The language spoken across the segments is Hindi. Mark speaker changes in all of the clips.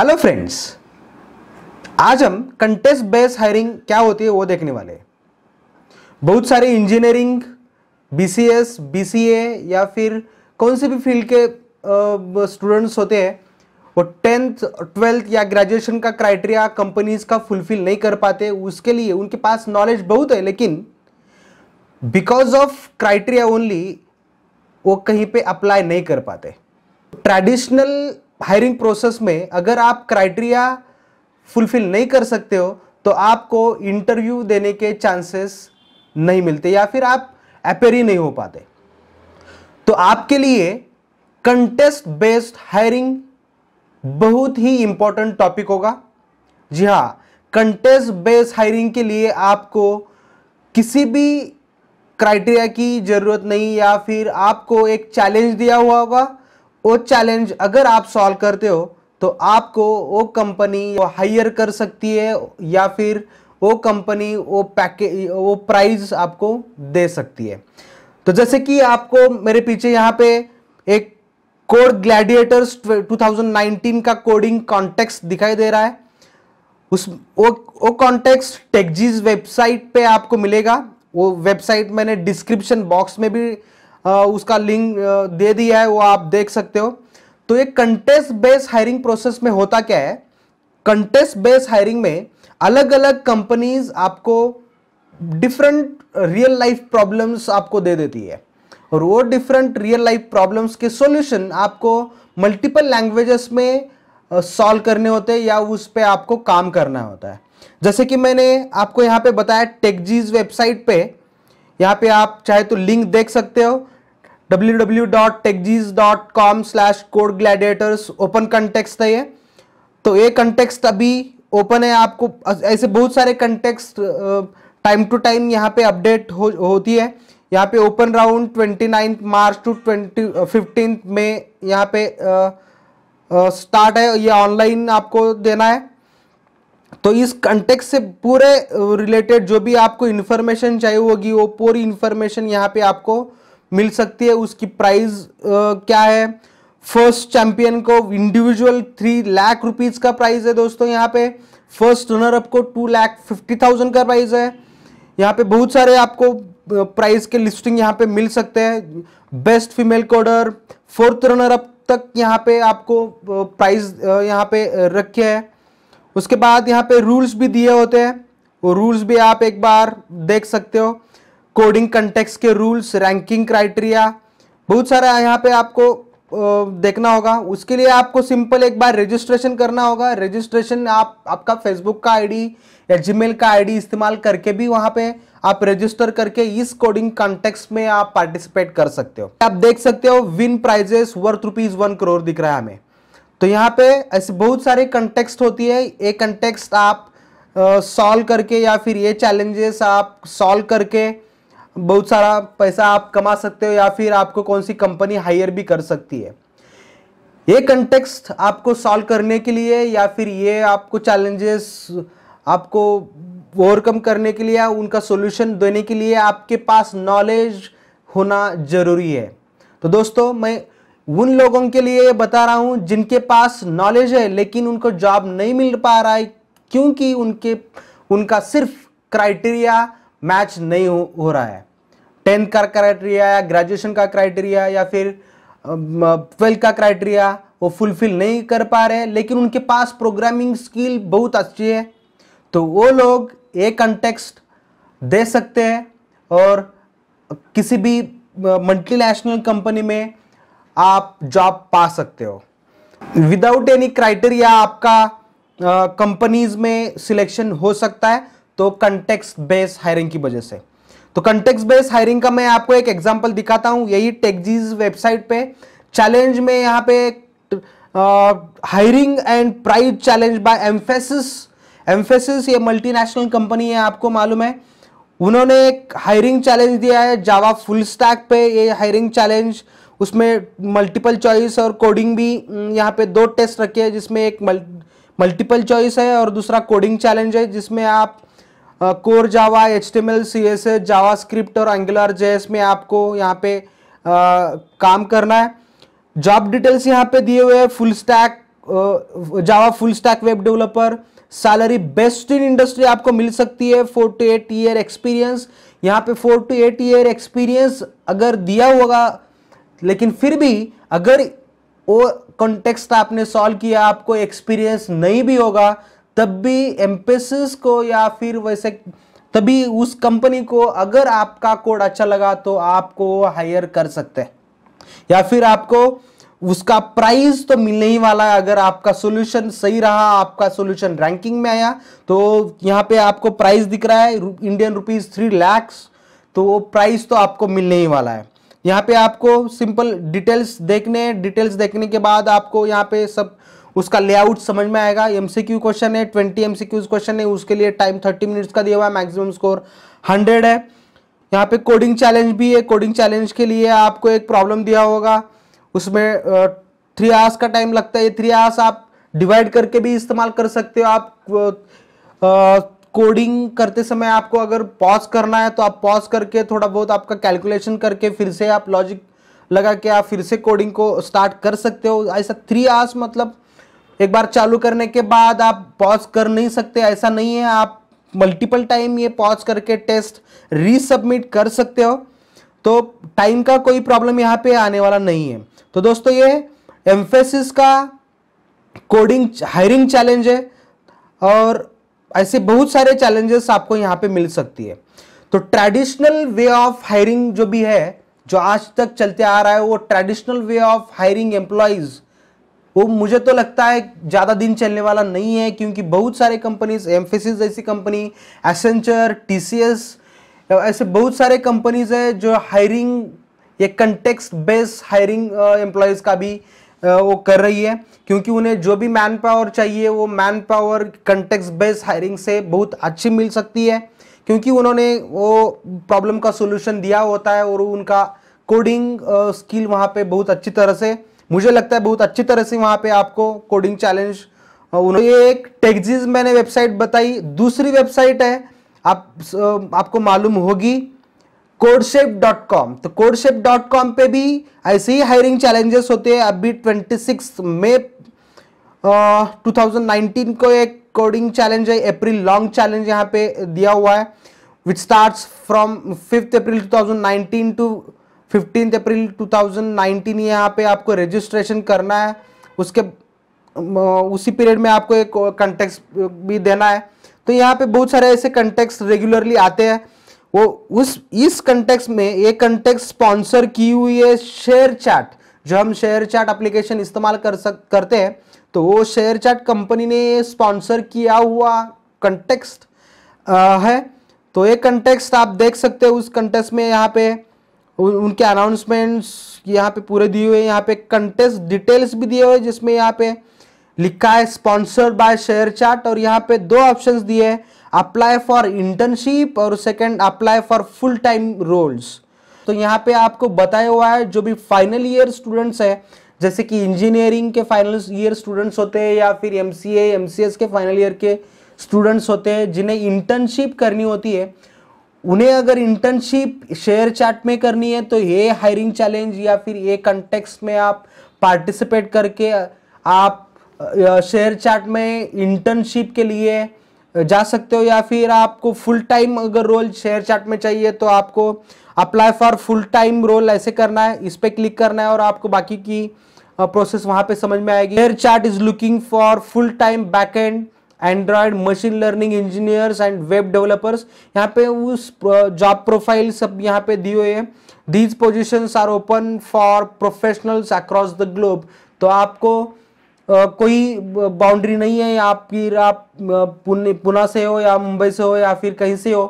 Speaker 1: हेलो फ्रेंड्स आज हम कंटेस्ट बेस हायरिंग क्या होती है वो देखने वाले बहुत सारे इंजीनियरिंग बीसीएस बीसीए या फिर कौन से भी फील्ड के स्टूडेंट्स होते हैं वो टेंथ ट्वेल्थ या ग्रेजुएशन का क्राइटेरिया कंपनीज का फुलफिल नहीं कर पाते उसके लिए उनके पास नॉलेज बहुत है लेकिन बिकॉज ऑफ क्राइटेरिया ओनली वो कहीं पे अप्लाई नहीं कर पाते ट्रेडिशनल हायरिंग प्रोसेस में अगर आप क्राइटेरिया फुलफिल नहीं कर सकते हो तो आपको इंटरव्यू देने के चांसेस नहीं मिलते या फिर आप अपेयर ही नहीं हो पाते तो आपके लिए कंटेस्ट बेस्ड हायरिंग बहुत ही इंपॉर्टेंट टॉपिक होगा जी हाँ कंटेस्ट बेस्ड हायरिंग के लिए आपको किसी भी क्राइटेरिया की ज़रूरत नहीं या फिर आपको एक चैलेंज दिया हुआ होगा वो चैलेंज अगर आप सॉल्व करते हो तो आपको वो कंपनी हायर कर सकती है या फिर वो कंपनी वो पैकेज वो प्राइस आपको दे सकती है तो जैसे कि आपको मेरे पीछे यहाँ पे एक कोड ग्लैडिएटर्स 2019 का कोडिंग कॉन्टेक्स्ट दिखाई दे रहा है उस वो वो कॉन्टेक्स्ट टेक्जीज वेबसाइट पे आपको मिलेगा वो वेबसाइट मैंने डिस्क्रिप्शन बॉक्स में भी उसका लिंक दे दिया है वो आप देख सकते हो तो ये कंटेस्ट बेस्ड हायरिंग प्रोसेस में होता क्या है कंटेस्ट बेस्ड हायरिंग में अलग अलग कंपनीज आपको डिफरेंट रियल लाइफ प्रॉब्लम्स आपको दे देती है और वो डिफरेंट रियल लाइफ प्रॉब्लम्स के सॉल्यूशन आपको मल्टीपल लैंग्वेजेस में सॉल्व करने होते हैं या उस पर आपको काम करना होता है जैसे कि मैंने आपको यहाँ पे बताया टेकजीज वेबसाइट पे यहाँ पे आप चाहे तो लिंक देख सकते हो www.techgees.com/codegladiators ओपन कंटेक्स्ट है ये तो ये कंटेक्स्ट अभी ओपन है आपको ऐसे बहुत सारे कंटेक्स्ट टाइम टू टाइम यहाँ पे अपडेट हो, होती है यहाँ पे open round 29 March to twenty fifteen में यहाँ पे स्टार्ट है ये ऑनलाइन आपको देना है तो इस कंटेक्स से पूरे रिलेटेड जो भी आपको इन्फॉर्मेशन चाहिए होगी वो पूरी इन्फॉर्मेशन यहाँ पे आपको मिल सकती है उसकी प्राइस क्या है फर्स्ट चैंपियन को इंडिविजुअल थ्री लाख रुपीस का प्राइस है दोस्तों यहाँ पे फर्स्ट रनर अप को टू लाख फिफ्टी थाउजेंड का प्राइस है यहाँ पे बहुत सारे आपको प्राइस के लिस्टिंग यहाँ पे मिल सकते हैं best female coder fourth runner up तक यहाँ पे आपको प्राइस यहाँ पे रखे हैं उसके बाद यहाँ पे रूल्स भी दिए होते हैं वो रूल्स भी आप एक बार देख सकते हो कोडिंग कंटेक्स के रूल्स रैंकिंग क्राइटेरिया बहुत सारा यहाँ पे आपको देखना होगा उसके लिए आपको सिंपल एक बार रजिस्ट्रेशन करना होगा रजिस्ट्रेशन आप आपका फेसबुक का आईडी या जीमेल का आईडी इस्तेमाल करके भी वहाँ पे आप रजिस्टर करके इस कोडिंग कॉन्टेक्स में आप पार्टिसिपेट कर सकते हो आप देख सकते हो win prizes worth rupees one crore दिख रहा है हमें तो यहाँ पे ऐसे बहुत सारे कंटेक्स्ट होती है ये कंटेक्स्ट आप सॉल्व करके या फिर ये चैलेंजेस आप सॉल्व करके बहुत सारा पैसा आप कमा सकते हो या फिर आपको कौन सी कंपनी हायर भी कर सकती है ये कंटेक्स्ट आपको सॉल्व करने के लिए या फिर ये आपको चैलेंजेस आपको ओवरकम करने के लिए उनका सॉल्यूशन देने के लिए आपके पास नॉलेज होना ज़रूरी है तो दोस्तों मैं उन लोगों के लिए ये बता रहा हूँ जिनके पास नॉलेज है लेकिन उनको जॉब नहीं मिल पा रहा है क्योंकि उनके उनका सिर्फ क्राइटेरिया मैच नहीं हो, हो रहा है टेंथ का क्राइटेरिया या ग्रेजुएशन का क्राइटेरिया या फिर ट्वेल्थ का क्राइटेरिया वो फुलफिल नहीं कर पा रहे लेकिन उनके पास प्रोग्रामिंग स्किल बहुत अच्छी है तो वो लोग ये कंटेक्स्ट दे सकते हैं और किसी भी मल्टी नेशनल कंपनी में आप जॉब पा सकते हो विदाउट एनी क्राइटेरिया आपका कंपनीज में सिलेक्शन हो सकता है तो कंटेक्स बेस हायरिंग की वजह से तो कंटेक्स बेस हायरिंग का मैं आपको एक एग्जांपल दिखाता हूं यही टेकजीज वेबसाइट पे चैलेंज में यहाँ पे hiring and prize challenge by Mphasis Mphasis ये मल्टीनेशनल कंपनी है आपको मालूम है उन्होंने एक हायरिंग चैलेंज दिया है जावा फुल स्टैक पे ये हायरिंग चैलेंज उसमें मल्टीपल चॉइस और कोडिंग भी यहाँ पे दो टेस्ट रखे हैं जिसमें एक मल्टीपल चॉइस है और दूसरा कोडिंग चैलेंज है जिसमें आप core Java H T M L C S S JavaScript और एंगुलर जेएस में आपको यहाँ पे आ, काम करना है जॉब डिटेल्स यहाँ पे दिए हुए हैं full stack Java full stack web developer salary best in industry आपको मिल सकती है four to eight year experience यहाँ पे four to eight year experience अगर दिया होगा लेकिन फिर भी अगर वो कॉन्टेक्स्ट आपने सॉल्व किया आपको एक्सपीरियंस नहीं भी होगा तब भी एम्पेसिस को या फिर वैसे तभी उस कंपनी को अगर आपका कोड अच्छा लगा तो आपको हायर कर सकते हैं या फिर आपको उसका प्राइस तो मिलने ही वाला है अगर आपका सॉल्यूशन सही रहा आपका सॉल्यूशन रैंकिंग में आया तो यहाँ पे आपको प्राइस दिख रहा है इंडियन रुपीज थ्री लैक्स तो वो प्राइस तो आपको मिलने ही वाला है यहाँ पे आपको सिंपल डिटेल्स देखने डिटेल्स देखने के बाद आपको यहाँ पे सब उसका लेआउट समझ में आएगा एमसीक्यू क्वेश्चन है ट्वेंटी एमसीक्यूज क्वेश्चन है उसके लिए टाइम थर्टी मिनट्स का दिया हुआ है मैक्सिमम स्कोर हंड्रेड है यहाँ पे कोडिंग चैलेंज भी है कोडिंग चैलेंज के लिए आपको एक प्रॉब्लम दिया होगा उसमें थ्री आवर्स का टाइम लगता है थ्री आवर्स आप डिवाइड करके भी इस्तेमाल कर सकते हो आप कोडिंग करते समय आपको अगर पॉज करना है तो आप पॉज करके थोड़ा बहुत आपका कैलकुलेशन करके फिर से आप लॉजिक लगा के आप फिर से कोडिंग को स्टार्ट कर सकते हो ऐसा थ्री आवर्स मतलब एक बार चालू करने के बाद आप पॉज कर नहीं सकते ऐसा नहीं है आप मल्टीपल टाइम ये पॉज करके टेस्ट रीसबमिट कर सकते हो तो टाइम का कोई प्रॉब्लम यहाँ पे आने वाला नहीं है तो दोस्तों ये एम्फेसिस का कोडिंग हायरिंग चैलेंज है और ऐसे बहुत सारे चैलेंजेस आपको यहाँ पे मिल सकती है तो ट्रेडिशनल वे ऑफ हायरिंग जो भी है जो आज तक चलते आ रहा है वो traditional way of hiring employees वो मुझे तो लगता है ज़्यादा दिन चलने वाला नहीं है क्योंकि बहुत सारे कंपनीज एम्फेसिस जैसी कंपनी एसेंचर टी ऐसे बहुत सारे कंपनीज है जो हायरिंग ये कंटेक्स बेस्ड हायरिंग एम्प्लॉयज़ का भी वो कर रही है क्योंकि उन्हें जो भी मैन पावर चाहिए वो man power contest based hiring से बहुत अच्छी मिल सकती है क्योंकि उन्होंने वो प्रॉब्लम का सोल्यूशन दिया होता है और उनका कोडिंग स्किल वहाँ पे बहुत अच्छी तरह से मुझे लगता है बहुत अच्छी तरह से वहाँ पे आपको कोडिंग चैलेंज उन्होंने एक टेक्जीज मैंने वेबसाइट बताई दूसरी वेबसाइट है आप आपको मालूम होगी कॉम तो कॉम पे भी ऐसे ही हायरिंग चैलेंजेस होते हैं अभी सिक्स मे टू को एक कोडिंग चैलेंज है अप्रैल लॉन्ग चैलेंज यहाँ पे दिया हुआ है which starts from fifth April 2019 to fifteen April 2019 यहाँ पे आपको रजिस्ट्रेशन करना है उसके उसी पीरियड में आपको एक कंटेक्स भी देना है तो यहाँ पे बहुत सारे ऐसे कंटेक्स रेगुलरली आते हैं वो उस इस कंटेक्स में ये कंटेक्स स्पॉन्सर की हुई है शेयर चैट जो हम शेयर चैट एप्लीकेशन इस्तेमाल कर सक करते हैं तो वो शेयर चैट कंपनी ने स्पॉन्सर किया हुआ कंटेक्स है तो ये कंटेक्स आप देख सकते हो उस कंटेक्स में यहाँ पे उनके अनाउंसमेंट्स यहाँ पे पूरे दिए हुए यहाँ पे कंटेक्स डिटेल्स भी दिए हुए जिसमें यहाँ पे लिखा है स्पॉन्सर्ड बाय शेयर चैट और यहाँ पे दो ऑप्शंस दिए हैं अप्लाई फॉर इंटर्नशिप और second apply for full time roles तो यहाँ पे आपको बताया हुआ है जो भी फाइनल ईयर स्टूडेंट्स है जैसे कि इंजीनियरिंग के फाइनल ईयर स्टूडेंट्स होते हैं या फिर एम सी के फाइनल ईयर के स्टूडेंट्स होते हैं जिन्हें इंटर्नशिप करनी होती है उन्हें अगर इंटर्नशिप शेयर चैट में करनी है तो ये हायरिंग चैलेंज या फिर ये कंटेक्स्ट में आप पार्टिसिपेट करके आप शेयर चैट में इंटर्नशिप के लिए जा सकते हो या फिर आपको फुल टाइम अगर रोल शेयर चैट में चाहिए तो आपको apply for full time role ऐसे करना है इस पर क्लिक करना है और आपको बाकी की प्रोसेस वहां पे समझ में आएगी ShareChat is looking for full time back end Android machine learning engineers and web developers यहाँ पे उस जॉब प्रोफाइल सब यहाँ पे दिए हुए हैं these position are open for professionals across the globe तो आपको कोई बाउंड्री नहीं है आप फिर आप पुणे से हो या मुंबई से हो या फिर कहीं से हो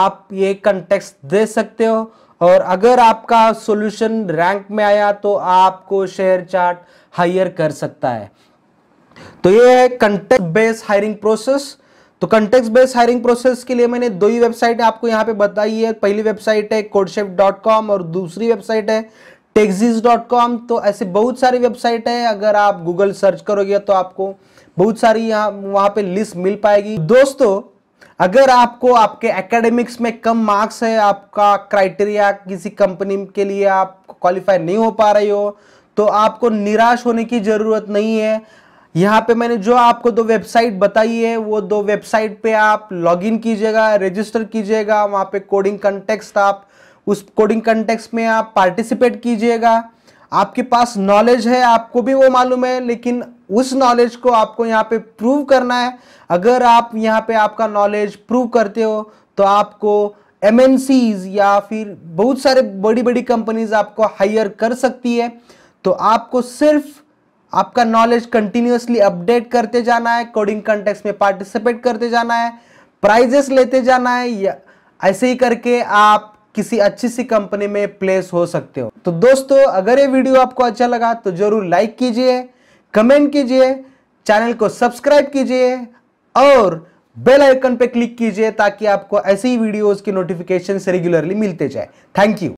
Speaker 1: आप ये कंटेक्स दे सकते हो और अगर आपका सॉल्यूशन रैंक में आया तो आपको शेयर चार्ट हायर कर सकता है तो ये है कंटेक्ट बेस्ड हायरिंग प्रोसेस तो कंटेक्ट बेस्ड हायरिंग प्रोसेस के लिए मैंने दो ही वेबसाइट आपको यहाँ पे बताई है पहली वेबसाइट है कोडशेप और दूसरी वेबसाइट है कॉम तो ऐसे बहुत सारी वेबसाइट है अगर आप गूगल सर्च करोगे तो आपको बहुत सारी यहाँ वहाँ पे लिस्ट मिल पाएगी दोस्तों अगर आपको आपके एकेडमिक्स में कम मार्क्स है आपका क्राइटेरिया किसी कंपनी के लिए आप क्वालिफाई नहीं हो पा रहे हो तो आपको निराश होने की ज़रूरत नहीं है यहाँ पे मैंने जो आपको दो वेबसाइट बताई है वो दो वेबसाइट पे आप लॉगिन कीजिएगा रजिस्टर कीजिएगा वहाँ पे कोडिंग कंटेक्स्ट आप उस कोडिंग कंटेक्स में आप पार्टिसिपेट कीजिएगा आपके पास नॉलेज है आपको भी वो मालूम है लेकिन उस नॉलेज को आपको यहाँ पे प्रूव करना है अगर आप यहाँ पे आपका नॉलेज प्रूव करते हो तो आपको एम या फिर बहुत सारे बड़ी बड़ी कंपनीज आपको हायर कर सकती है तो आपको सिर्फ आपका नॉलेज कंटिन्यूसली अपडेट करते जाना है कोडिंग कंटेक्स में पार्टिसिपेट करते जाना है प्राइजेस लेते जाना है या ऐसे ही करके आप किसी अच्छी सी कंपनी में प्लेस हो सकते हो तो दोस्तों अगर ये वीडियो आपको अच्छा लगा तो जरूर लाइक कीजिए कमेंट कीजिए चैनल को सब्सक्राइब कीजिए और बेल आइकन पर क्लिक कीजिए ताकि आपको ऐसी ही वीडियोस की नोटिफिकेशन रेगुलरली मिलते जाए थैंक यू